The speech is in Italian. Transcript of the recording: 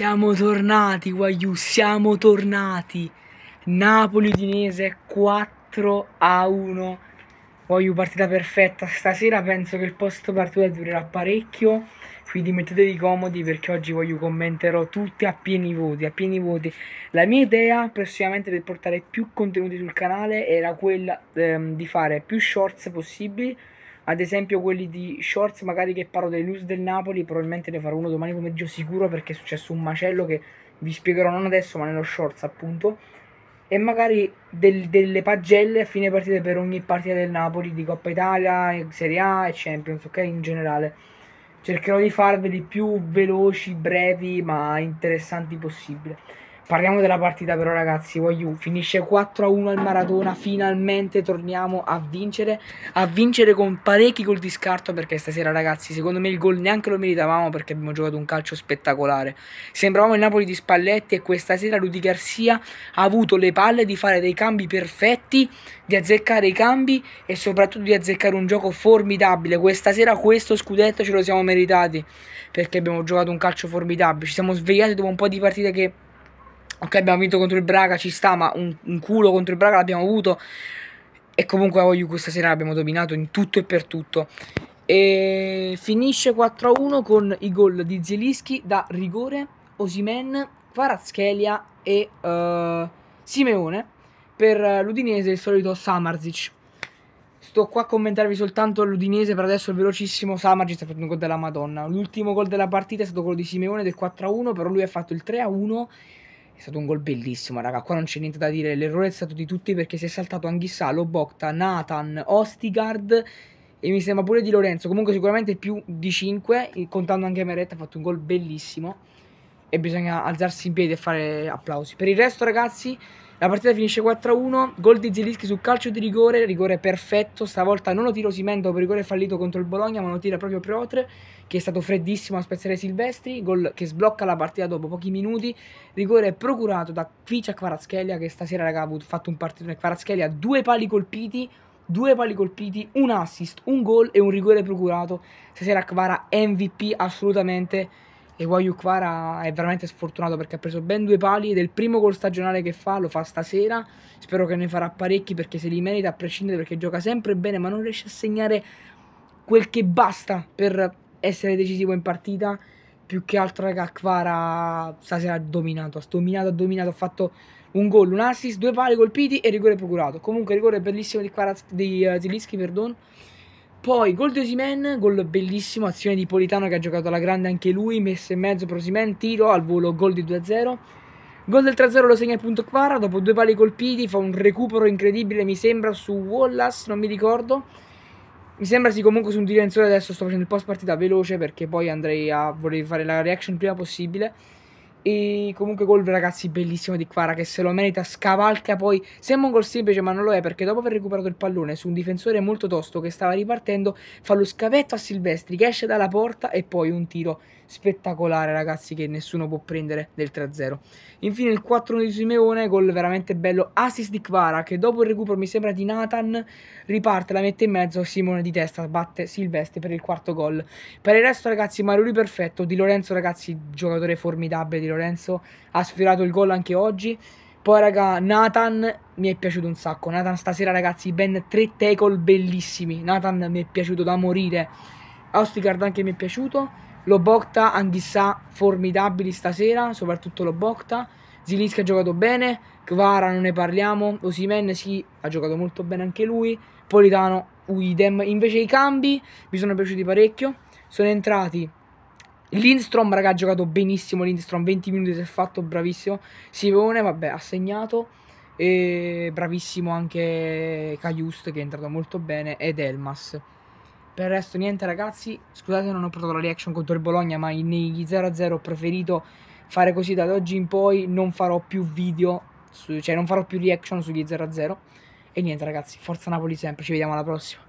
Siamo tornati, Guaiù, siamo tornati. Napoli Udinese 4 a 1. Guaiù, partita perfetta. Stasera penso che il posto partita durerà parecchio. Quindi mettetevi comodi perché oggi voglio commenterò tutti a pieni voti, a pieni voti. La mia idea prossimamente per portare più contenuti sul canale era quella ehm, di fare più shorts possibili ad esempio quelli di Shorts magari che parlo dei news del Napoli probabilmente ne farò uno domani pomeriggio sicuro perché è successo un macello che vi spiegherò non adesso ma nello Shorts appunto e magari del, delle pagelle a fine partita per ogni partita del Napoli di Coppa Italia, Serie A e Champions ok in generale cercherò di farveli più veloci, brevi ma interessanti possibile Parliamo della partita però ragazzi, Wayu finisce 4-1 al Maratona, finalmente torniamo a vincere, a vincere con parecchi gol di scarto perché stasera ragazzi secondo me il gol neanche lo meritavamo perché abbiamo giocato un calcio spettacolare. Sembravamo il Napoli di Spalletti e questa sera Rudy Garcia ha avuto le palle di fare dei cambi perfetti, di azzeccare i cambi e soprattutto di azzeccare un gioco formidabile. Questa sera questo scudetto ce lo siamo meritati perché abbiamo giocato un calcio formidabile, ci siamo svegliati dopo un po' di partite che Ok, abbiamo vinto contro il Braga, ci sta, ma un, un culo contro il Braga l'abbiamo avuto. E comunque voglio questa sera l'abbiamo dominato in tutto e per tutto. E finisce 4-1 con i gol di Zielinski da rigore, Osimen, Varazchelia e uh, Simeone. Per l'Udinese il solito Samarzic. Sto qua a commentarvi soltanto l'Udinese per adesso, il velocissimo Samarzic sta facendo un gol della Madonna. L'ultimo gol della partita è stato quello di Simeone del 4-1, però lui ha fatto il 3-1 è stato un gol bellissimo, raga. Qua non c'è niente da dire. L'errore è stato di tutti perché si è saltato Anghissalo, Bocta, Nathan, Ostigard e mi sembra pure di Lorenzo. Comunque sicuramente più di 5, contando anche Meretta, ha fatto un gol bellissimo. E bisogna alzarsi in piedi e fare applausi. Per il resto, ragazzi, la partita finisce 4-1, gol di Zelischi sul calcio di rigore, rigore perfetto, stavolta non lo tira Osimhen dopo rigore fallito contro il Bologna, ma lo tira proprio Piotr, che è stato freddissimo a spezzare Silvestri, gol che sblocca la partita dopo pochi minuti, rigore procurato da Kvicia Kvaratskhelia, che stasera raga, ha avuto, fatto un partito, Kvaratskhelia due pali colpiti, due pali colpiti, un assist, un gol e un rigore procurato, stasera Kvara MVP assolutamente e Wayukwara è veramente sfortunato perché ha preso ben due pali ed è il primo gol stagionale che fa, lo fa stasera. Spero che ne farà parecchi perché se li merita a prescindere perché gioca sempre bene ma non riesce a segnare quel che basta per essere decisivo in partita. Più che altro raga Kvara stasera ha dominato, ha dominato, ha dominato, ha fatto un gol, un assist, due pali colpiti e rigore procurato. Comunque rigore bellissimo di, Kvara, di uh, eh, Zilischi, perdono poi gol di Osimen, gol bellissimo, azione di Politano che ha giocato alla grande anche lui, messa in mezzo per Osimen, tiro al volo, gol di 2-0. Gol del 3-0 lo segna il punto Quara, dopo due pali colpiti fa un recupero incredibile, mi sembra, su Wallace, non mi ricordo. Mi sembra sì comunque su un tiro adesso sto facendo il post partita veloce perché poi andrei a voler fare la reaction prima possibile. E comunque gol ragazzi bellissimo di Quara che se lo merita scavalca poi sembra un gol semplice ma non lo è perché dopo aver recuperato il pallone su un difensore molto tosto che stava ripartendo fa lo scavetto a Silvestri che esce dalla porta e poi un tiro spettacolare ragazzi che nessuno può prendere del 3-0. Infine il 4 1 di Simeone, gol veramente bello, assist di Kvara che dopo il recupero mi sembra di Nathan riparte, la mette in mezzo, Simone di testa batte Silvestre per il quarto gol. Per il resto ragazzi Marioli perfetto, Di Lorenzo ragazzi giocatore formidabile Di Lorenzo, ha sfiorato il gol anche oggi. Poi raga, Nathan mi è piaciuto un sacco. Nathan stasera ragazzi, ben tre tackle bellissimi. Nathan mi è piaciuto da morire. Austigard anche mi è piaciuto. Lobokta, Anghissà, formidabili stasera, soprattutto Lobokta. Zilinski ha giocato bene, Kvara non ne parliamo, Osimen sì, ha giocato molto bene anche lui, Politano, Uidem. Invece i cambi mi sono piaciuti parecchio, sono entrati Lindstrom, raga, ha giocato benissimo Lindstrom, 20 minuti si è fatto, bravissimo. Sivone, vabbè, ha segnato. E bravissimo anche Caiust che è entrato molto bene ed Elmas. Per il resto niente ragazzi, scusate non ho portato la reaction contro il Bologna ma negli 0-0 ho preferito fare così da oggi in poi, non farò più video, su, cioè non farò più reaction sugli 0-0. E niente ragazzi, forza Napoli sempre, ci vediamo alla prossima.